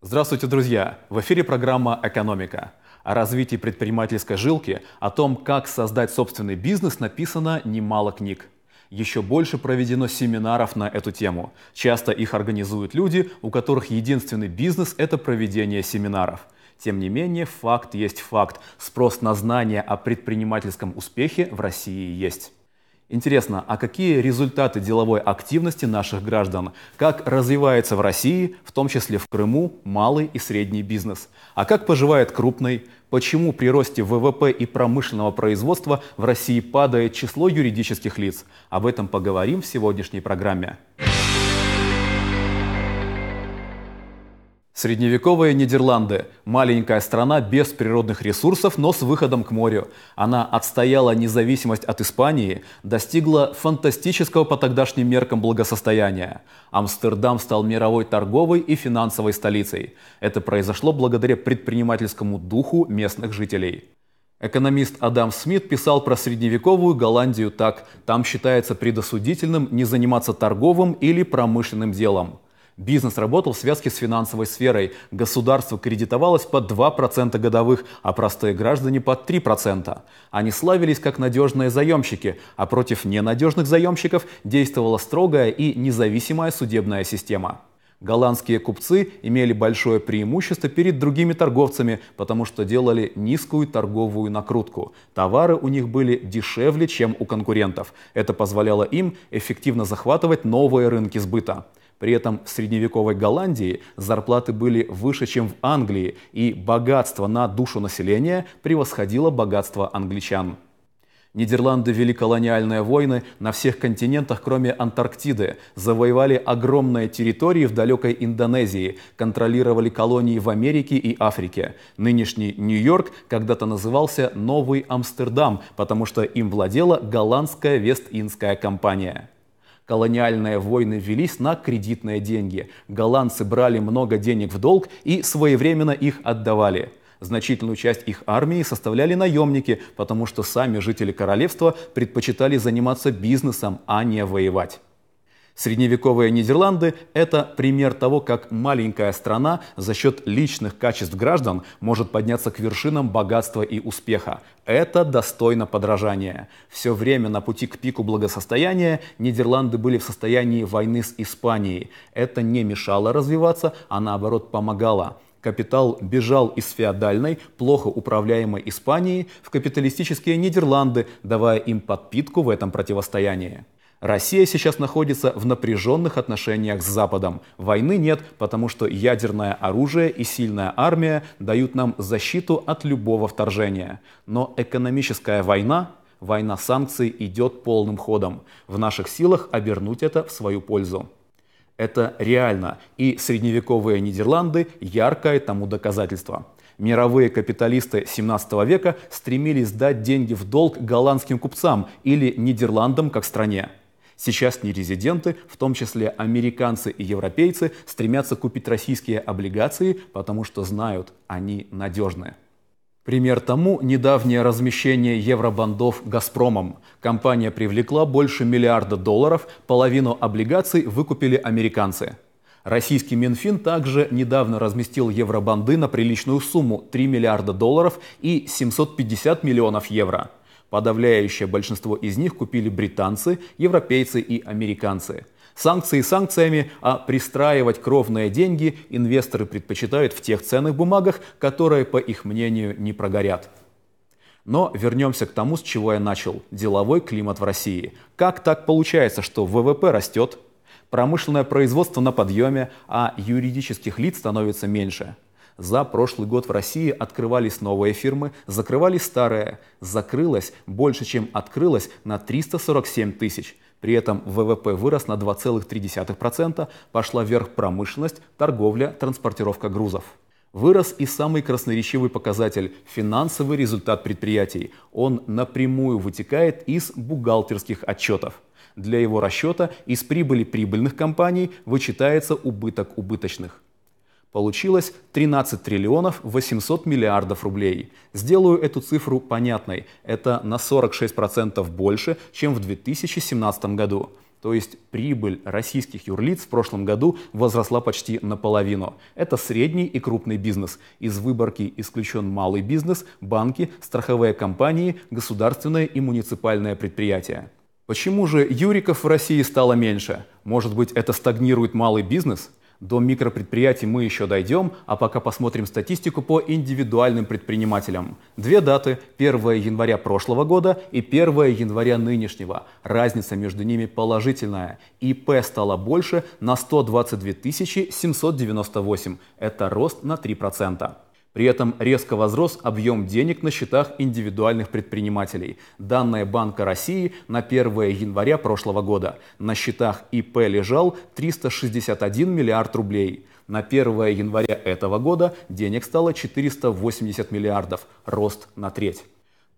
Здравствуйте, друзья! В эфире программа «Экономика». О развитии предпринимательской жилки, о том, как создать собственный бизнес, написано немало книг. Еще больше проведено семинаров на эту тему. Часто их организуют люди, у которых единственный бизнес – это проведение семинаров. Тем не менее, факт есть факт. Спрос на знания о предпринимательском успехе в России есть. Интересно, а какие результаты деловой активности наших граждан? Как развивается в России, в том числе в Крыму, малый и средний бизнес? А как поживает крупный? Почему при росте ВВП и промышленного производства в России падает число юридических лиц? Об этом поговорим в сегодняшней программе. Средневековые Нидерланды – маленькая страна без природных ресурсов, но с выходом к морю. Она отстояла независимость от Испании, достигла фантастического по тогдашним меркам благосостояния. Амстердам стал мировой торговой и финансовой столицей. Это произошло благодаря предпринимательскому духу местных жителей. Экономист Адам Смит писал про средневековую Голландию так. Там считается предосудительным не заниматься торговым или промышленным делом. Бизнес работал в связке с финансовой сферой. Государство кредитовалось под 2% годовых, а простые граждане под 3%. Они славились как надежные заемщики, а против ненадежных заемщиков действовала строгая и независимая судебная система. Голландские купцы имели большое преимущество перед другими торговцами, потому что делали низкую торговую накрутку. Товары у них были дешевле, чем у конкурентов. Это позволяло им эффективно захватывать новые рынки сбыта. При этом в средневековой Голландии зарплаты были выше, чем в Англии, и богатство на душу населения превосходило богатство англичан. Нидерланды вели колониальные войны на всех континентах, кроме Антарктиды, завоевали огромные территории в далекой Индонезии, контролировали колонии в Америке и Африке. Нынешний Нью-Йорк когда-то назывался Новый Амстердам, потому что им владела голландская Вест-Индская компания. Колониальные войны велись на кредитные деньги. Голландцы брали много денег в долг и своевременно их отдавали. Значительную часть их армии составляли наемники, потому что сами жители королевства предпочитали заниматься бизнесом, а не воевать. Средневековые Нидерланды – это пример того, как маленькая страна за счет личных качеств граждан может подняться к вершинам богатства и успеха. Это достойно подражания. Все время на пути к пику благосостояния Нидерланды были в состоянии войны с Испанией. Это не мешало развиваться, а наоборот помогало. Капитал бежал из феодальной, плохо управляемой Испании в капиталистические Нидерланды, давая им подпитку в этом противостоянии. Россия сейчас находится в напряженных отношениях с Западом. Войны нет, потому что ядерное оружие и сильная армия дают нам защиту от любого вторжения. Но экономическая война Война санкций идет полным ходом. В наших силах обернуть это в свою пользу. Это реально, и средневековые Нидерланды – яркое тому доказательство. Мировые капиталисты 17 века стремились дать деньги в долг голландским купцам или Нидерландам как стране. Сейчас нерезиденты, в том числе американцы и европейцы, стремятся купить российские облигации, потому что знают, они надежные. Пример тому – недавнее размещение евробандов «Газпромом». Компания привлекла больше миллиарда долларов, половину облигаций выкупили американцы. Российский Минфин также недавно разместил евробанды на приличную сумму – 3 миллиарда долларов и 750 миллионов евро – Подавляющее большинство из них купили британцы, европейцы и американцы. Санкции санкциями, а пристраивать кровные деньги инвесторы предпочитают в тех ценных бумагах, которые, по их мнению, не прогорят. Но вернемся к тому, с чего я начал – деловой климат в России. Как так получается, что ВВП растет, промышленное производство на подъеме, а юридических лиц становится меньше – за прошлый год в России открывались новые фирмы, закрывались старые. Закрылось больше, чем открылось на 347 тысяч. При этом ВВП вырос на 2,3%, пошла вверх промышленность, торговля, транспортировка грузов. Вырос и самый красноречивый показатель – финансовый результат предприятий. Он напрямую вытекает из бухгалтерских отчетов. Для его расчета из прибыли прибыльных компаний вычитается убыток убыточных. Получилось 13 триллионов 800 миллиардов рублей. Сделаю эту цифру понятной. Это на 46% больше, чем в 2017 году. То есть прибыль российских юрлиц в прошлом году возросла почти наполовину. Это средний и крупный бизнес. Из выборки исключен малый бизнес, банки, страховые компании, государственное и муниципальное предприятие. Почему же юриков в России стало меньше? Может быть, это стагнирует малый бизнес? До микропредприятий мы еще дойдем, а пока посмотрим статистику по индивидуальным предпринимателям. Две даты – 1 января прошлого года и 1 января нынешнего. Разница между ними положительная. ИП стало больше на 122 798. Это рост на 3%. При этом резко возрос объем денег на счетах индивидуальных предпринимателей. Данные Банка России на 1 января прошлого года. На счетах ИП лежал 361 миллиард рублей. На 1 января этого года денег стало 480 миллиардов, рост на треть.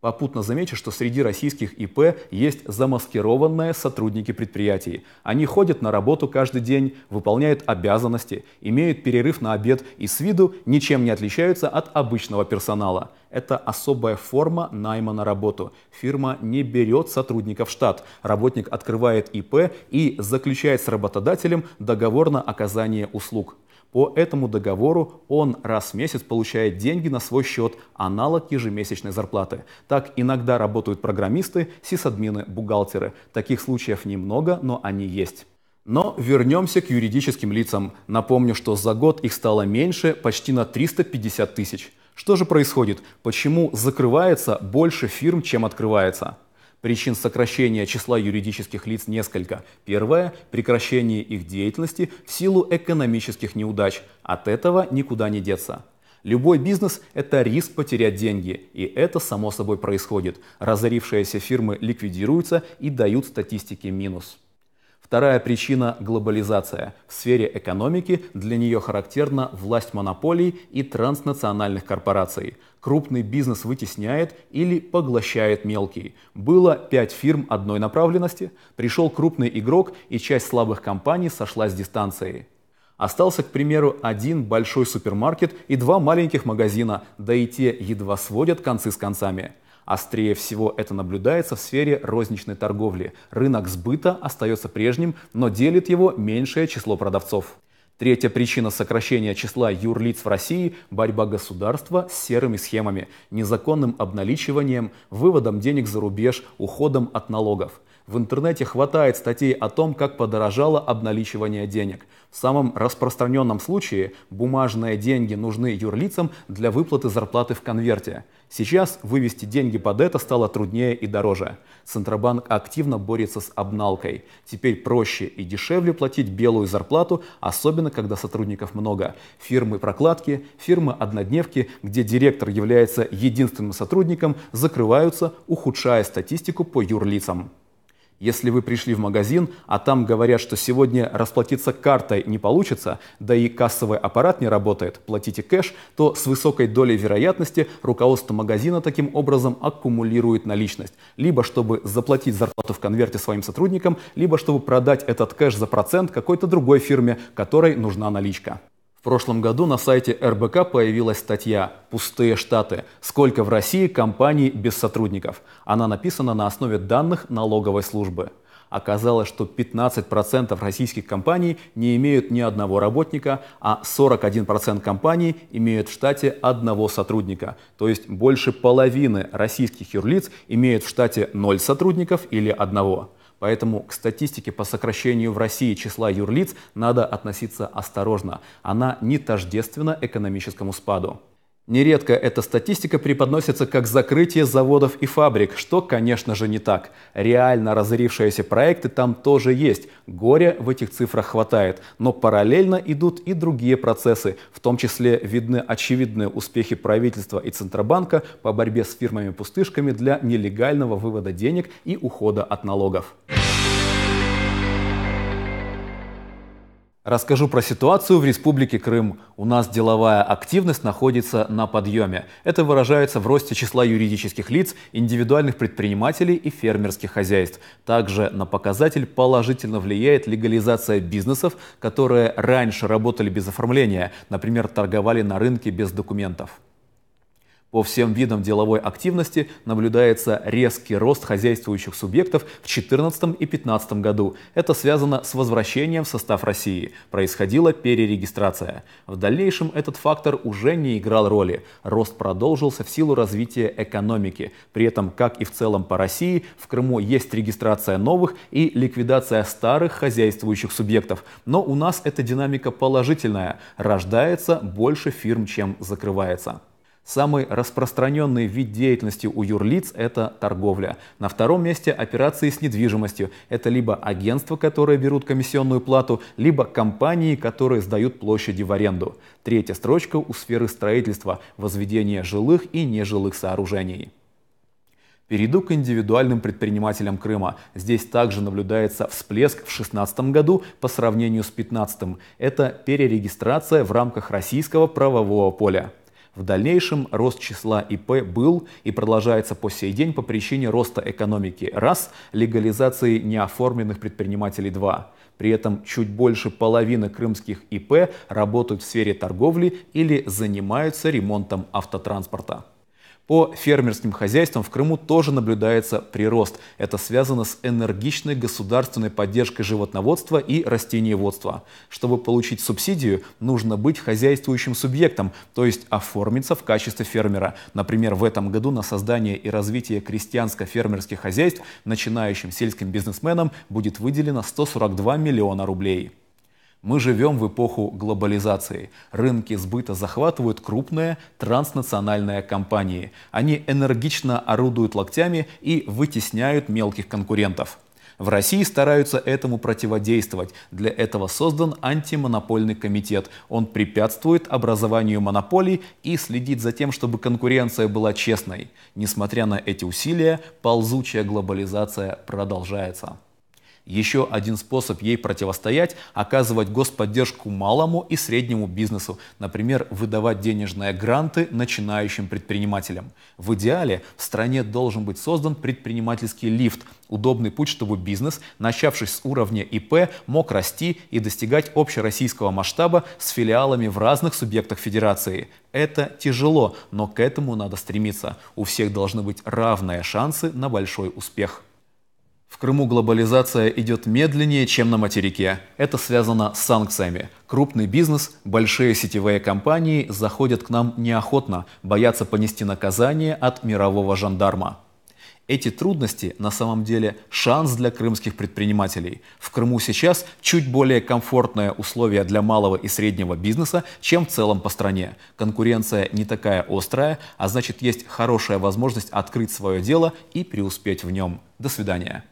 Попутно замечу, что среди российских ИП есть замаскированные сотрудники предприятий. Они ходят на работу каждый день, выполняют обязанности, имеют перерыв на обед и с виду ничем не отличаются от обычного персонала. Это особая форма найма на работу. Фирма не берет сотрудников в штат. Работник открывает ИП и заключает с работодателем договор на оказание услуг. По этому договору он раз в месяц получает деньги на свой счет, аналог ежемесячной зарплаты. Так иногда работают программисты, сисадмины, бухгалтеры. Таких случаев немного, но они есть. Но вернемся к юридическим лицам. Напомню, что за год их стало меньше почти на 350 тысяч. Что же происходит? Почему закрывается больше фирм, чем открывается? Причин сокращения числа юридических лиц несколько. Первое – прекращение их деятельности в силу экономических неудач. От этого никуда не деться. Любой бизнес – это риск потерять деньги, и это само собой происходит. Разорившиеся фирмы ликвидируются и дают статистике минус. Вторая причина – глобализация. В сфере экономики для нее характерна власть монополий и транснациональных корпораций. Крупный бизнес вытесняет или поглощает мелкий. Было пять фирм одной направленности, пришел крупный игрок и часть слабых компаний сошла с дистанции. Остался, к примеру, один большой супермаркет и два маленьких магазина, да и те едва сводят концы с концами – Острее всего это наблюдается в сфере розничной торговли. Рынок сбыта остается прежним, но делит его меньшее число продавцов. Третья причина сокращения числа юрлиц в России – борьба государства с серыми схемами, незаконным обналичиванием, выводом денег за рубеж, уходом от налогов. В интернете хватает статей о том, как подорожало обналичивание денег. В самом распространенном случае бумажные деньги нужны юрлицам для выплаты зарплаты в конверте. Сейчас вывести деньги под это стало труднее и дороже. Центробанк активно борется с обналкой. Теперь проще и дешевле платить белую зарплату, особенно когда сотрудников много. Фирмы-прокладки, фирмы-однодневки, где директор является единственным сотрудником, закрываются, ухудшая статистику по юрлицам. Если вы пришли в магазин, а там говорят, что сегодня расплатиться картой не получится, да и кассовый аппарат не работает, платите кэш, то с высокой долей вероятности руководство магазина таким образом аккумулирует наличность. Либо чтобы заплатить зарплату в конверте своим сотрудникам, либо чтобы продать этот кэш за процент какой-то другой фирме, которой нужна наличка. В прошлом году на сайте РБК появилась статья «Пустые штаты. Сколько в России компаний без сотрудников?». Она написана на основе данных налоговой службы. Оказалось, что 15% российских компаний не имеют ни одного работника, а 41% компаний имеют в штате одного сотрудника. То есть больше половины российских юрлиц имеют в штате 0 сотрудников или одного. Поэтому к статистике по сокращению в России числа юрлиц надо относиться осторожно. Она не тождественна экономическому спаду. Нередко эта статистика преподносится как закрытие заводов и фабрик, что, конечно же, не так. Реально разорившиеся проекты там тоже есть. Горя в этих цифрах хватает. Но параллельно идут и другие процессы. В том числе видны очевидные успехи правительства и Центробанка по борьбе с фирмами-пустышками для нелегального вывода денег и ухода от налогов. Расскажу про ситуацию в Республике Крым. У нас деловая активность находится на подъеме. Это выражается в росте числа юридических лиц, индивидуальных предпринимателей и фермерских хозяйств. Также на показатель положительно влияет легализация бизнесов, которые раньше работали без оформления, например, торговали на рынке без документов. По всем видам деловой активности наблюдается резкий рост хозяйствующих субъектов в 2014 и 2015 году. Это связано с возвращением в состав России. Происходила перерегистрация. В дальнейшем этот фактор уже не играл роли. Рост продолжился в силу развития экономики. При этом, как и в целом по России, в Крыму есть регистрация новых и ликвидация старых хозяйствующих субъектов. Но у нас эта динамика положительная. Рождается больше фирм, чем закрывается. Самый распространенный вид деятельности у юрлиц – это торговля. На втором месте – операции с недвижимостью. Это либо агентства, которые берут комиссионную плату, либо компании, которые сдают площади в аренду. Третья строчка у сферы строительства – возведение жилых и нежилых сооружений. Перейду к индивидуальным предпринимателям Крыма. Здесь также наблюдается всплеск в 2016 году по сравнению с 2015. Это перерегистрация в рамках российского правового поля. В дальнейшем рост числа ИП был и продолжается по сей день по причине роста экономики – раз, легализации неоформленных предпринимателей – два. При этом чуть больше половины крымских ИП работают в сфере торговли или занимаются ремонтом автотранспорта. По фермерским хозяйствам в Крыму тоже наблюдается прирост. Это связано с энергичной государственной поддержкой животноводства и растениеводства. Чтобы получить субсидию, нужно быть хозяйствующим субъектом, то есть оформиться в качестве фермера. Например, в этом году на создание и развитие крестьянско-фермерских хозяйств начинающим сельским бизнесменам будет выделено 142 миллиона рублей. Мы живем в эпоху глобализации. Рынки сбыта захватывают крупные транснациональные компании. Они энергично орудуют локтями и вытесняют мелких конкурентов. В России стараются этому противодействовать. Для этого создан антимонопольный комитет. Он препятствует образованию монополий и следит за тем, чтобы конкуренция была честной. Несмотря на эти усилия, ползучая глобализация продолжается. Еще один способ ей противостоять – оказывать господдержку малому и среднему бизнесу, например, выдавать денежные гранты начинающим предпринимателям. В идеале в стране должен быть создан предпринимательский лифт, удобный путь, чтобы бизнес, начавшись с уровня ИП, мог расти и достигать общероссийского масштаба с филиалами в разных субъектах федерации. Это тяжело, но к этому надо стремиться. У всех должны быть равные шансы на большой успех. В Крыму глобализация идет медленнее, чем на материке. Это связано с санкциями. Крупный бизнес, большие сетевые компании заходят к нам неохотно, боятся понести наказание от мирового жандарма. Эти трудности на самом деле шанс для крымских предпринимателей. В Крыму сейчас чуть более комфортные условия для малого и среднего бизнеса, чем в целом по стране. Конкуренция не такая острая, а значит есть хорошая возможность открыть свое дело и преуспеть в нем. До свидания.